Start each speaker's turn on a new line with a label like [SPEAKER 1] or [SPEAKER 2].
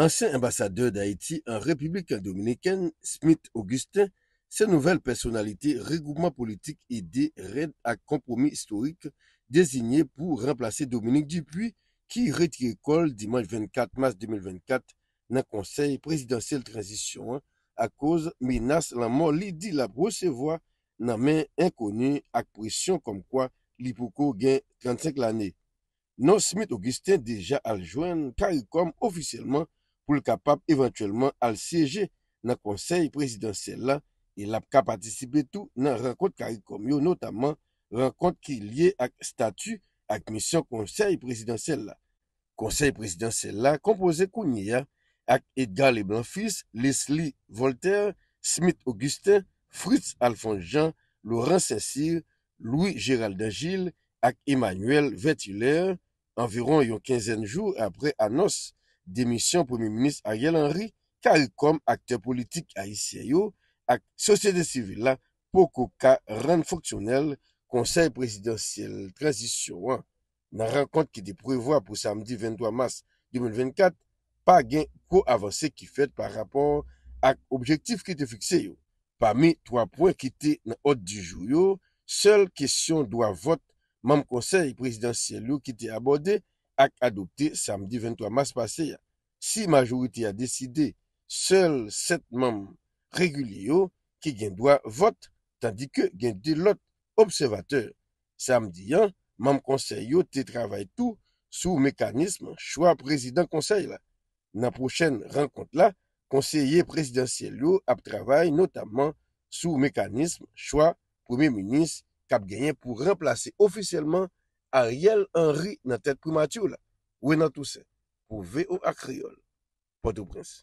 [SPEAKER 1] Ansen ambassadeur d'Haiti, un republikan dominiken, Smith Augustin, se nouvel personalite regouman politik ide red ak kompromi historik dezignye pou remplase Dominique Dupuis ki reti ekol dimanj 24 mars 2024 nan konsey presidansel transisyon ak koz minas la mor li di la brosevoa nan men ekonye ak presyon komkwa li poko gen 35 l'anay. Non Smith Augustin deja aljwen kari kom ofisyeleman pou l kapap evantuellement al siyeje nan konsey presidansel la, il ap kap atisipe tou nan renkont karikomyo, notaman renkont ki liye ak statu ak misyon konsey presidansel la. Konsey presidansel la kompoze kounye ya ak Edgar le Blanfis, Leslie Voltaire, Smith Augustin, Fritz Alfonjean, Laurent Saint-Cyr, Louis Gérald d'Agile ak Emmanuel Ventiler, environ yon kenzen jou apre Anos, Demisyon Premier Ministre Ariel Henry ka yi kom akte politik a yi seyo ak sosyede sivil la pou ko ka renn foksyonel konsey presidansyel transisyon an. Nan rakont ki te prevoa pou samdi 23 mars 2024, pa gen ko avanse ki fet pa rapor ak objektif ki te fikseyo. Pa mi 3 pwen ki te nan ot di juyo, sel kesyon do a vot mam konsey presidansyel yo ki te abode, ak adopte samdi 23 mars pase ya. Si majorite ya deside, sel setman regulye yo, ki gen doa vote, tandi ke gen de lot observateur. Samdi yan, manm konseyo te travay tou sou mekanisme chwa prezident konsey la. Nan prochen renkont la, konseye prezidentsel yo ap travay notamman sou mekanisme chwa pou me munis kap genye pou remplase ofisselman Ariel Henry nan tet koumati ou la. Ou e nan tou se. Po ve ou ak kriol. Po dou brins.